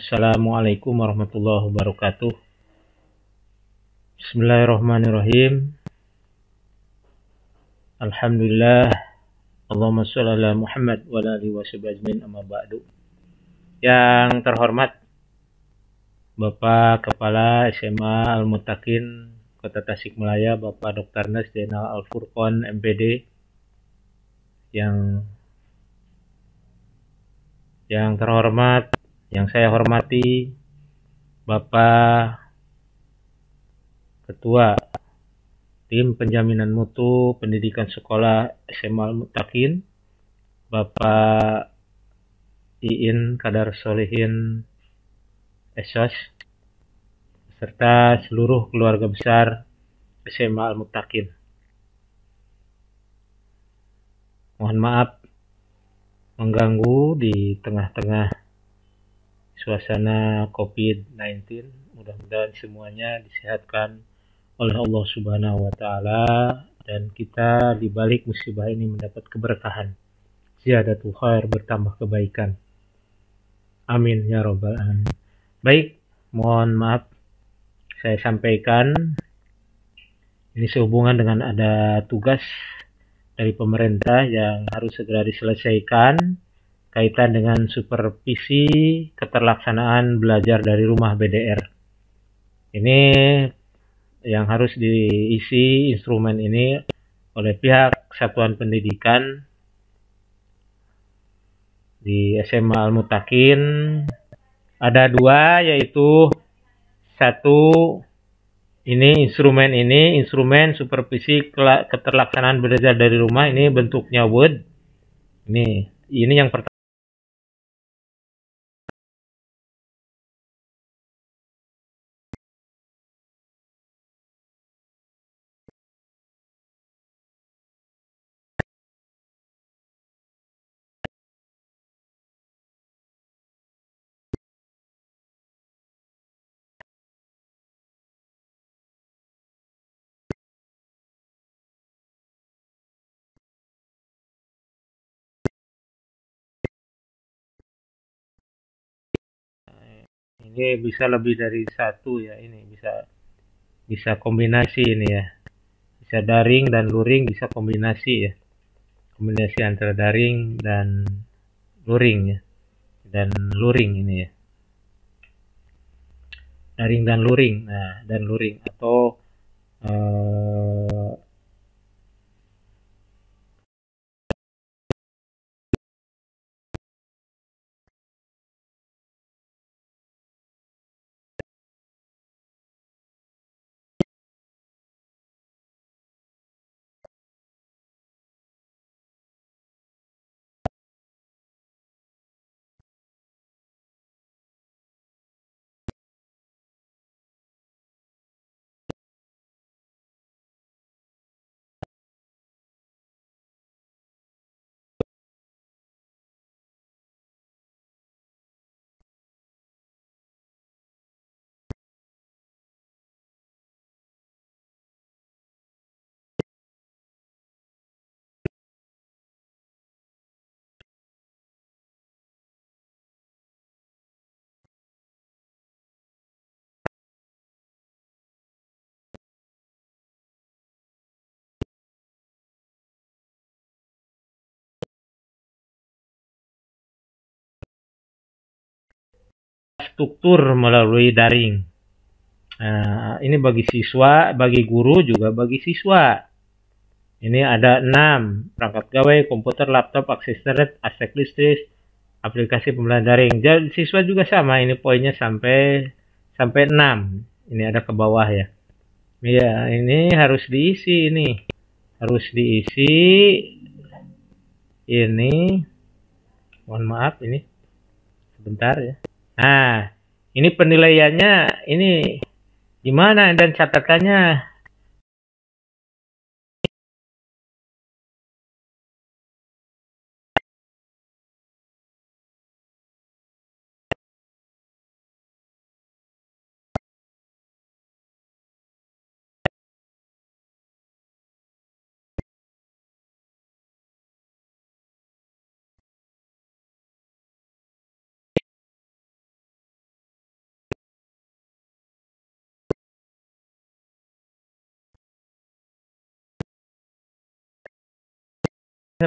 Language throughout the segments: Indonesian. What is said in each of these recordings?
Assalamualaikum warahmatullahi wabarakatuh. Bismillahirrahmanirrahim. Alhamdulillah. Allahumma sholli ala Muhammad wa ala alihi amma ba'du. Yang terhormat Bapak Kepala SMA Al Mutakin Kota Tasikmalaya, Bapak Dr. Nas Denal Al Furqon MPD yang yang terhormat yang saya hormati Bapak Ketua Tim Penjaminan Mutu Pendidikan Sekolah SMA Mutakin, Bapak Iin Kadar Solehin Esos, serta seluruh keluarga besar SMA Al-Mutakin. Mohon maaf mengganggu di tengah-tengah suasana COVID-19. Mudah-mudahan semuanya disehatkan oleh Allah Subhanahu wa taala dan kita di balik musibah ini mendapat keberkahan. Ziyadatul khair bertambah kebaikan. Amin ya robbal alamin. Baik, mohon maaf saya sampaikan ini sehubungan dengan ada tugas dari pemerintah yang harus segera diselesaikan kaitan dengan supervisi keterlaksanaan belajar dari rumah BDR. Ini yang harus diisi instrumen ini oleh pihak satuan pendidikan di SMA Al Mutakin ada dua yaitu satu ini instrumen ini instrumen supervisi keterlaksanaan belajar dari rumah ini bentuknya Word ini ini yang pertama ini bisa lebih dari satu ya ini bisa bisa kombinasi ini ya bisa daring dan luring bisa kombinasi ya kombinasi antara daring dan luring ya dan luring ini ya daring dan luring nah dan luring atau eh, struktur melalui daring. Nah, ini bagi siswa, bagi guru juga bagi siswa. Ini ada enam perangkat gawai, komputer, laptop, akses internet, akses listrik, aplikasi pembelajaran daring. Jadi siswa juga sama, ini poinnya sampai sampai enam. Ini ada ke bawah ya. Ya, ini harus diisi ini. Harus diisi ini. Mohon maaf ini. Sebentar ya. Nah, ini penilaiannya ini gimana dan catatannya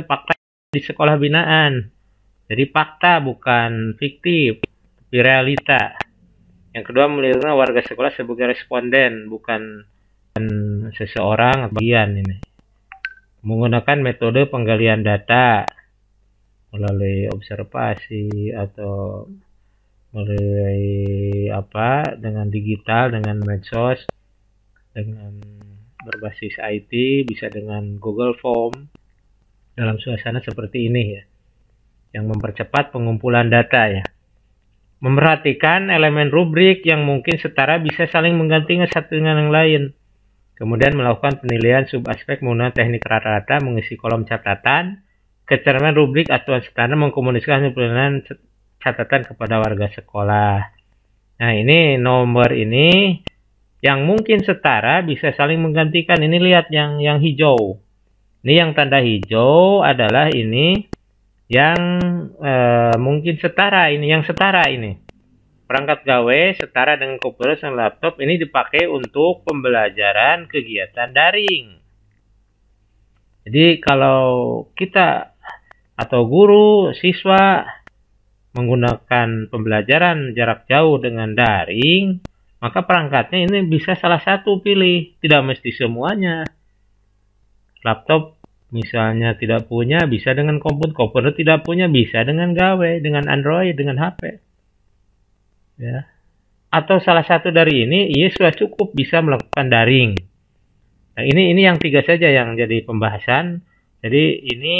fakta di sekolah binaan. Jadi fakta bukan fiktif, tapi realita. Yang kedua melihatnya warga sekolah sebagai responden, bukan seseorang bagian ini. Menggunakan metode penggalian data melalui observasi atau melalui apa dengan digital, dengan medsos, dengan berbasis IT, bisa dengan Google Form, dalam suasana seperti ini ya, yang mempercepat pengumpulan data ya. Memperhatikan elemen rubrik yang mungkin setara bisa saling menggantikan satu dengan yang lain. Kemudian melakukan penilaian subaspek menggunakan teknik rata-rata mengisi kolom catatan, kecerman rubrik atau standar mengkomunikasikan penilaian catatan kepada warga sekolah. Nah ini nomor ini yang mungkin setara bisa saling menggantikan. Ini lihat yang yang hijau ini yang tanda hijau adalah ini yang e, mungkin setara ini, yang setara ini. Perangkat gawe setara dengan komputer dan laptop ini dipakai untuk pembelajaran kegiatan daring. Jadi kalau kita atau guru, siswa menggunakan pembelajaran jarak jauh dengan daring, maka perangkatnya ini bisa salah satu pilih, tidak mesti semuanya laptop misalnya tidak punya bisa dengan komputer komputer tidak punya bisa dengan gawe dengan Android dengan HP ya atau salah satu dari ini ia sudah cukup bisa melakukan daring nah ini ini yang tiga saja yang jadi pembahasan jadi ini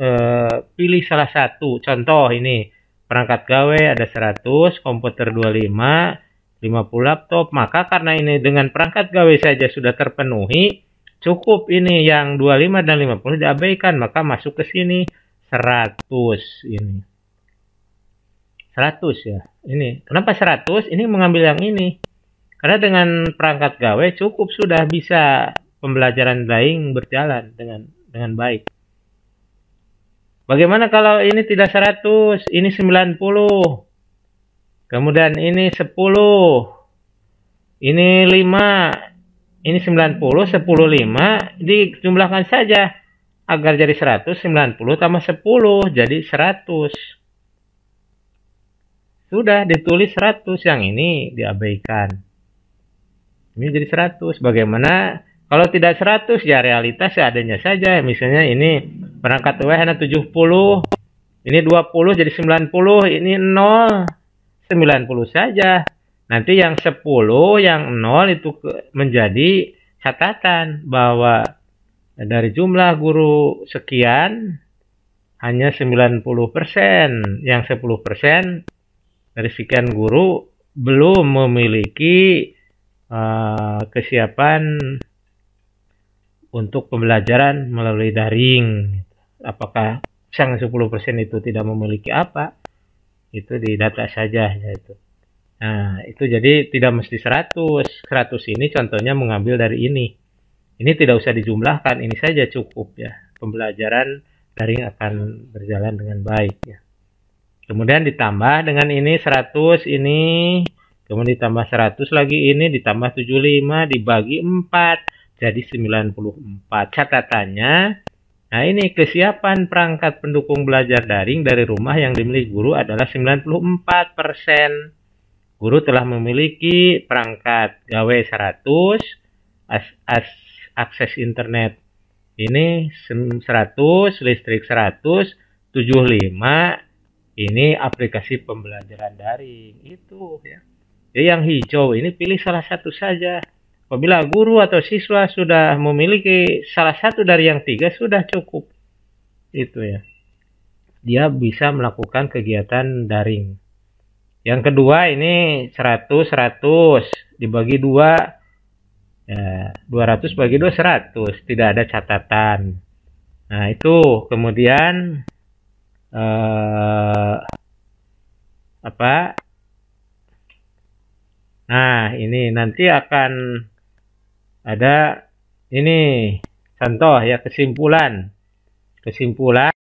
eh, pilih salah satu contoh ini perangkat gawe ada 100 komputer 25 50 laptop maka karena ini dengan perangkat gawe saja sudah terpenuhi cukup ini yang 25 dan 50 diabaikan maka masuk ke sini 100 ini 100 ya ini kenapa 100 ini mengambil yang ini karena dengan perangkat gawe cukup sudah bisa pembelajaran daing berjalan dengan dengan baik bagaimana kalau ini tidak 100 ini 90 kemudian ini 10 ini 5 ini 90 10 5 dijumlahkan saja agar jadi 100 90 tambah 10 jadi 100 sudah ditulis 100 yang ini diabaikan ini jadi 100 bagaimana kalau tidak 100 ya realitas seadanya ya saja misalnya ini perangkat UHN 70 ini 20 jadi 90 ini 0 90 saja Nanti yang 10, yang 0 itu menjadi catatan bahwa dari jumlah guru sekian hanya 90%, yang 10% dari sekian guru belum memiliki uh, kesiapan untuk pembelajaran melalui daring. Apakah yang 10% itu tidak memiliki apa? Itu di data saja yaitu. Nah, itu jadi tidak mesti 100. 100 ini contohnya mengambil dari ini. Ini tidak usah dijumlahkan, ini saja cukup ya. Pembelajaran daring akan berjalan dengan baik ya. Kemudian ditambah dengan ini 100 ini, kemudian ditambah 100 lagi ini, ditambah 75 dibagi 4 jadi 94. Catatannya Nah, ini kesiapan perangkat pendukung belajar daring dari rumah yang dimiliki guru adalah 94 persen. Guru telah memiliki perangkat gawe 100, as, as, akses internet ini 100, listrik 100, 75 ini aplikasi pembelajaran daring itu ya. Jadi yang hijau ini pilih salah satu saja. Apabila guru atau siswa sudah memiliki salah satu dari yang tiga sudah cukup. Itu ya. Dia bisa melakukan kegiatan daring. Yang kedua ini 100 100 dibagi 2 ya, 200 bagi 2 100, tidak ada catatan. Nah, itu kemudian eh apa? Nah, ini nanti akan ada ini contoh ya kesimpulan. Kesimpulan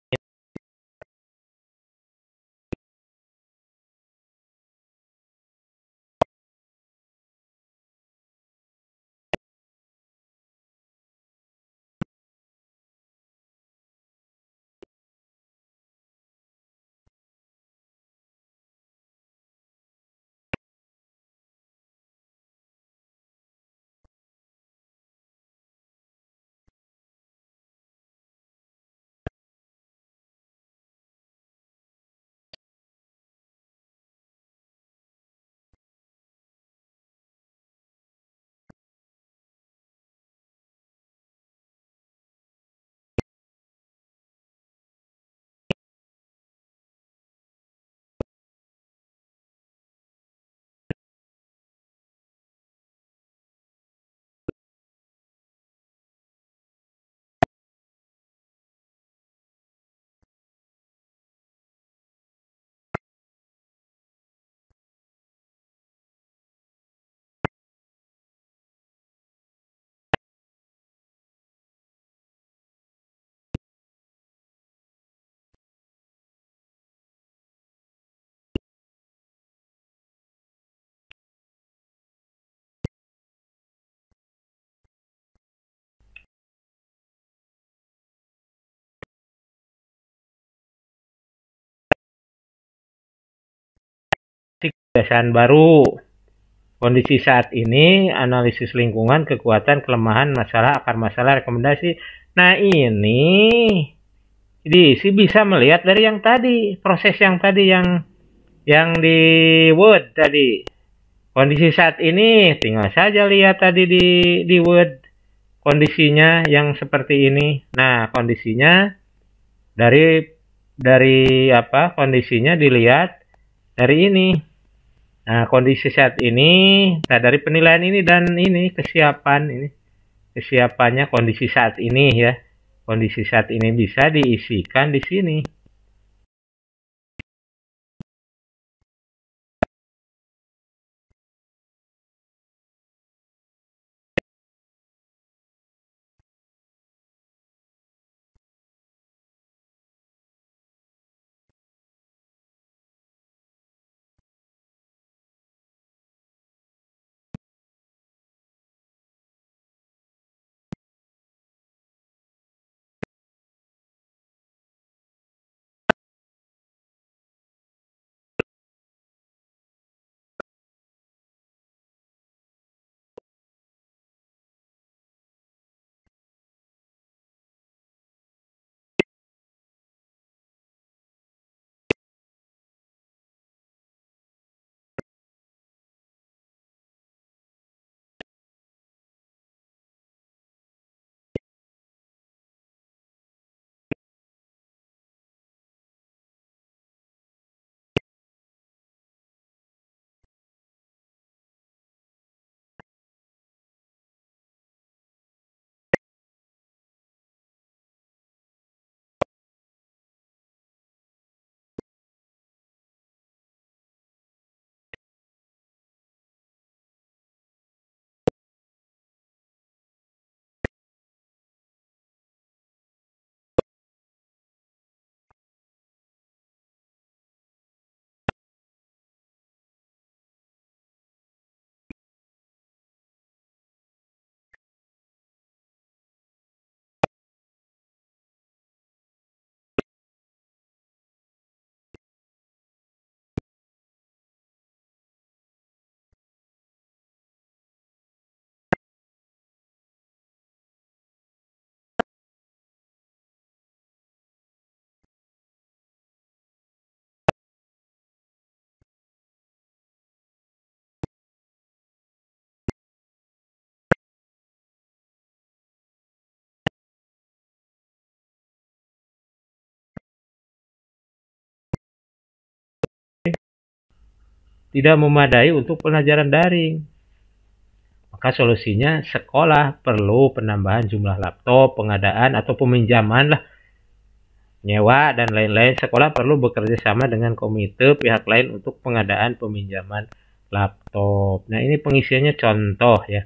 kebiasaan baru. Kondisi saat ini, analisis lingkungan, kekuatan, kelemahan, masalah, akar masalah, rekomendasi. Nah ini, jadi si bisa melihat dari yang tadi, proses yang tadi yang yang di Word tadi. Kondisi saat ini, tinggal saja lihat tadi di di Word kondisinya yang seperti ini. Nah kondisinya dari dari apa kondisinya dilihat dari ini Nah, kondisi saat ini, nah dari penilaian ini dan ini kesiapan ini kesiapannya kondisi saat ini ya. Kondisi saat ini bisa diisikan di sini. tidak memadai untuk pelajaran daring. Maka solusinya sekolah perlu penambahan jumlah laptop, pengadaan atau peminjaman lah, nyewa dan lain-lain. Sekolah perlu bekerja sama dengan komite pihak lain untuk pengadaan peminjaman laptop. Nah ini pengisiannya contoh ya.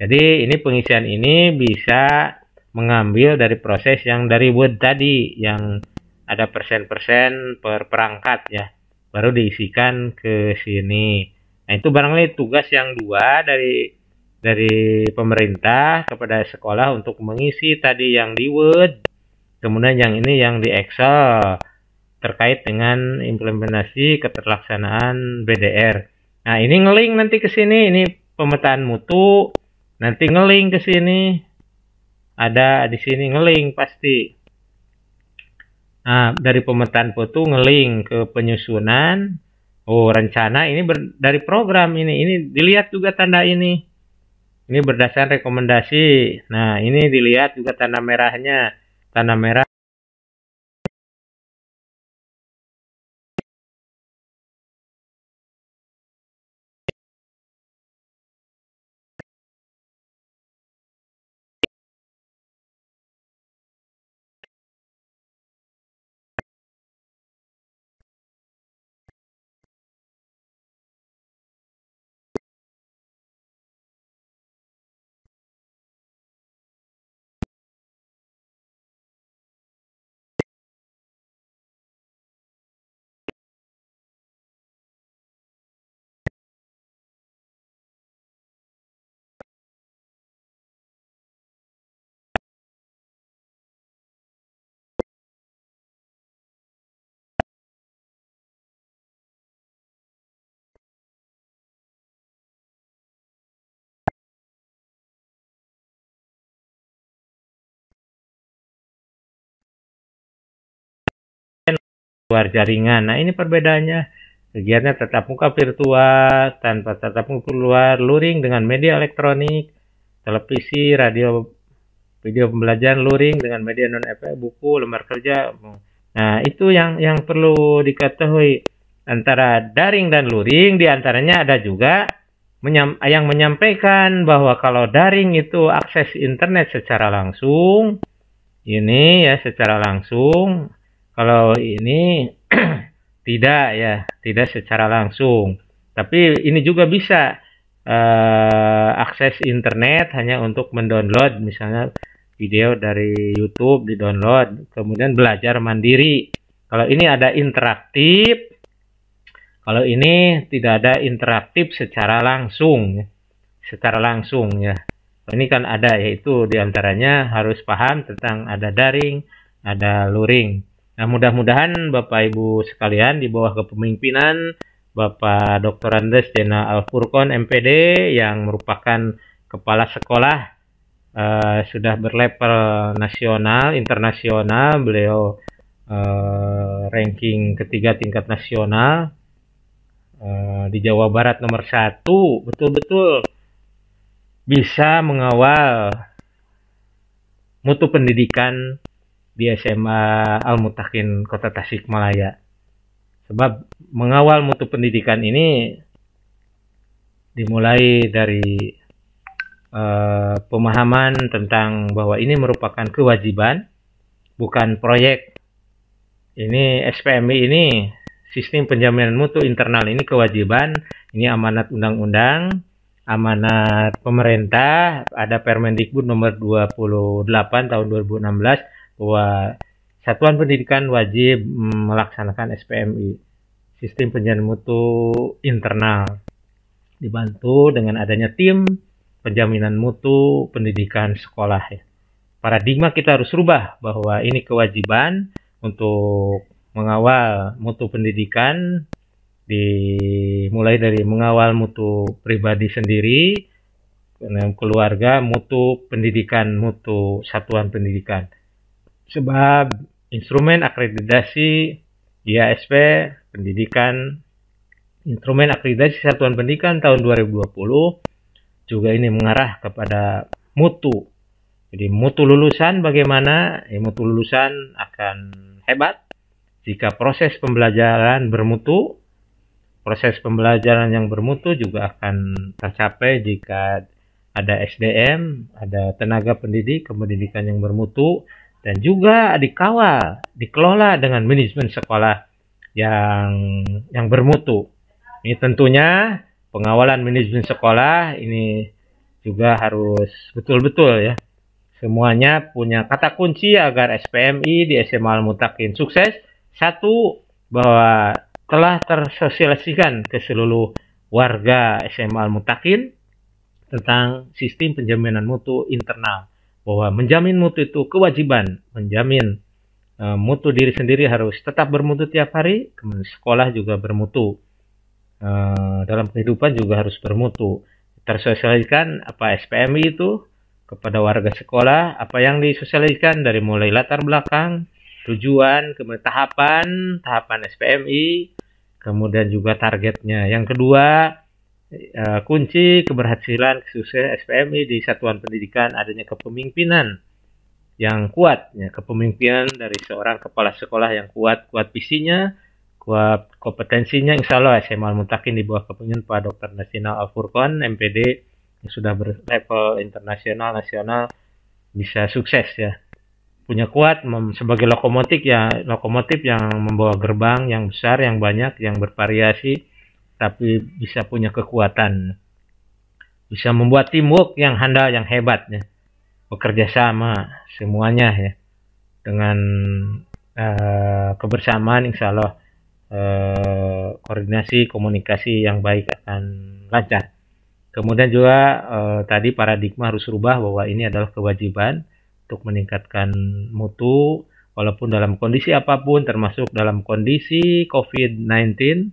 Jadi ini pengisian ini bisa mengambil dari proses yang dari Word tadi yang ada persen-persen per perangkat ya baru diisikan ke sini. Nah, itu barangnya tugas yang dua dari dari pemerintah kepada sekolah untuk mengisi tadi yang di Word, kemudian yang ini yang di Excel terkait dengan implementasi keterlaksanaan BDR. Nah, ini ngeling nanti ke sini, ini pemetaan mutu, nanti ngeling ke sini. Ada di sini ngeling pasti. Nah, dari pemetaan foto ngeling ke penyusunan. Oh, rencana ini ber, dari program ini. Ini dilihat juga tanda ini. Ini berdasarkan rekomendasi. Nah, ini dilihat juga tanda merahnya. Tanda merah luar jaringan. Nah, ini perbedaannya. kegiatannya tetap muka virtual, tanpa tetap muka luar, luring dengan media elektronik, televisi, radio, video pembelajaran luring dengan media non FE, buku, lembar kerja. Nah, itu yang yang perlu diketahui antara daring dan luring diantaranya ada juga menyam, yang menyampaikan bahwa kalau daring itu akses internet secara langsung ini ya secara langsung kalau ini tidak ya, tidak secara langsung. Tapi ini juga bisa uh, akses internet hanya untuk mendownload misalnya video dari YouTube di download, kemudian belajar mandiri. Kalau ini ada interaktif, kalau ini tidak ada interaktif secara langsung, ya. secara langsung ya. Ini kan ada yaitu diantaranya harus paham tentang ada daring, ada luring. Nah, mudah-mudahan Bapak Ibu sekalian di bawah kepemimpinan Bapak Dr. Andes Dena Alfurkon MPD yang merupakan kepala sekolah uh, sudah berlevel nasional, internasional, beliau uh, ranking ketiga tingkat nasional uh, di Jawa Barat nomor satu, betul-betul bisa mengawal mutu pendidikan di SMA Al Mutakin Kota Tasikmalaya. Sebab mengawal mutu pendidikan ini dimulai dari uh, pemahaman tentang bahwa ini merupakan kewajiban bukan proyek. Ini SPMI ini sistem penjaminan mutu internal ini kewajiban, ini amanat undang-undang amanat pemerintah ada Permendikbud nomor 28 tahun 2016 bahwa satuan pendidikan wajib melaksanakan SPMI, sistem penjamin mutu internal, dibantu dengan adanya tim penjaminan mutu pendidikan sekolah ya. Paradigma kita harus rubah bahwa ini kewajiban untuk mengawal mutu pendidikan dimulai dari mengawal mutu pribadi sendiri keluarga, mutu pendidikan, mutu satuan pendidikan sebab instrumen akreditasi IASP pendidikan instrumen akreditasi satuan pendidikan tahun 2020 juga ini mengarah kepada mutu. Jadi mutu lulusan bagaimana? Ya, mutu lulusan akan hebat jika proses pembelajaran bermutu. Proses pembelajaran yang bermutu juga akan tercapai jika ada SDM, ada tenaga pendidik, kependidikan yang bermutu, dan juga dikawal, dikelola dengan manajemen sekolah yang yang bermutu. Ini tentunya pengawalan manajemen sekolah ini juga harus betul-betul ya. Semuanya punya kata kunci agar SPMI di SMA Al Mutakin sukses. Satu bahwa telah tersosialisasikan ke seluruh warga SMA Al Mutakin tentang sistem penjaminan mutu internal bahwa menjamin mutu itu kewajiban, menjamin e, mutu diri sendiri harus tetap bermutu tiap hari, kemudian sekolah juga bermutu, e, dalam kehidupan juga harus bermutu. Tersosialisasikan apa SPMI itu kepada warga sekolah, apa yang disosialisasikan dari mulai latar belakang, tujuan, kemudian tahapan, tahapan SPMI, kemudian juga targetnya. Yang kedua, Eh, kunci keberhasilan sukses SPMI di satuan pendidikan adanya kepemimpinan yang kuat ya kepemimpinan dari seorang kepala sekolah yang kuat kuat visinya kuat kompetensinya insya Allah SMA Mutakin di bawah kepemimpinan Pak Dr. Nasional Al Furqan MPD yang sudah berlevel internasional nasional bisa sukses ya punya kuat sebagai lokomotif ya lokomotif yang membawa gerbang yang besar yang banyak yang bervariasi tapi bisa punya kekuatan. Bisa membuat teamwork yang handal, yang hebat ya. Bekerja sama semuanya ya. Dengan uh, kebersamaan insya Allah uh, koordinasi komunikasi yang baik akan lancar. Kemudian juga uh, tadi paradigma harus rubah bahwa ini adalah kewajiban untuk meningkatkan mutu walaupun dalam kondisi apapun termasuk dalam kondisi COVID-19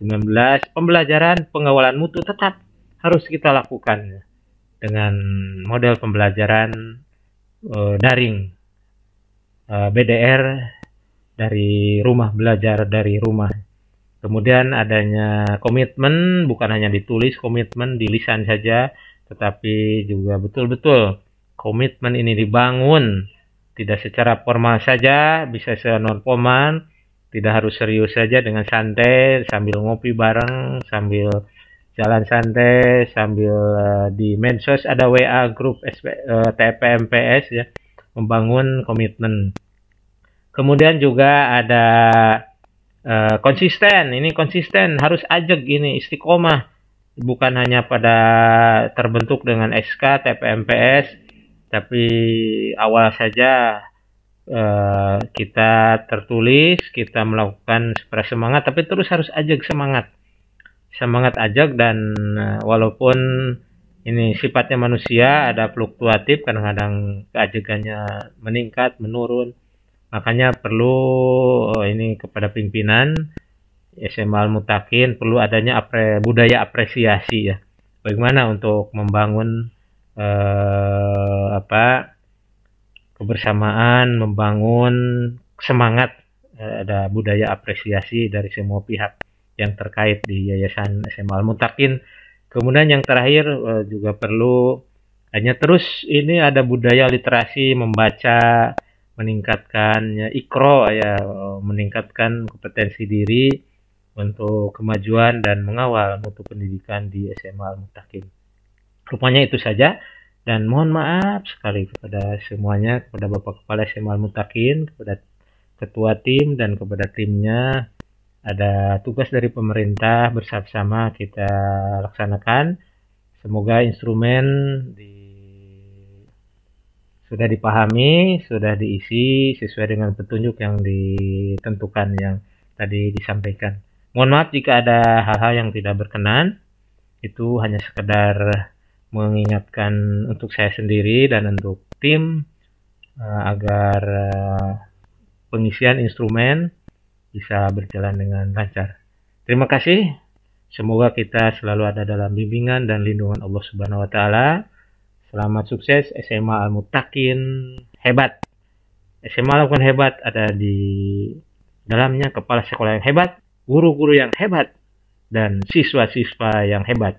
19. Pembelajaran pengawalan mutu tetap harus kita lakukan dengan model pembelajaran uh, daring uh, eh, BDR dari rumah belajar dari rumah. Kemudian adanya komitmen bukan hanya ditulis komitmen di lisan saja tetapi juga betul-betul komitmen ini dibangun tidak secara formal saja bisa secara non formal tidak harus serius saja dengan santai sambil ngopi bareng sambil jalan santai sambil uh, di mensos ada WA grup SP, uh, eh, TPMPS ya membangun komitmen kemudian juga ada uh, konsisten ini konsisten harus ajak ini istiqomah bukan hanya pada terbentuk dengan SK TPMPS tapi awal saja Eh, kita tertulis, kita melakukan supaya semangat, tapi terus harus ajak semangat, semangat ajak dan uh, walaupun ini sifatnya manusia ada fluktuatif, kadang-kadang keajegannya meningkat, menurun, makanya perlu oh, ini kepada pimpinan SMA Al Mutakin perlu adanya apre, budaya apresiasi ya, bagaimana untuk membangun uh, apa kebersamaan, membangun semangat, eh, ada budaya apresiasi dari semua pihak yang terkait di Yayasan SMA Al Mutakin. Kemudian yang terakhir eh, juga perlu hanya terus ini ada budaya literasi membaca meningkatkan ya, ikro ya eh, meningkatkan kompetensi diri untuk kemajuan dan mengawal mutu pendidikan di SMA Al Mutakin. Rupanya itu saja dan mohon maaf sekali kepada semuanya kepada Bapak Kepala SMA Mutakin kepada ketua tim dan kepada timnya ada tugas dari pemerintah bersama-sama kita laksanakan semoga instrumen di sudah dipahami, sudah diisi sesuai dengan petunjuk yang ditentukan yang tadi disampaikan. Mohon maaf jika ada hal-hal yang tidak berkenan. Itu hanya sekedar mengingatkan untuk saya sendiri dan untuk tim uh, agar eh, pengisian instrumen bisa berjalan dengan lancar. Terima kasih. Semoga kita selalu ada dalam bimbingan dan lindungan Allah Subhanahu wa taala. Selamat sukses SMA Al Mutakin hebat. SMA Al Mutakin hebat ada di dalamnya kepala sekolah yang hebat, guru-guru yang hebat, dan siswa-siswa yang hebat.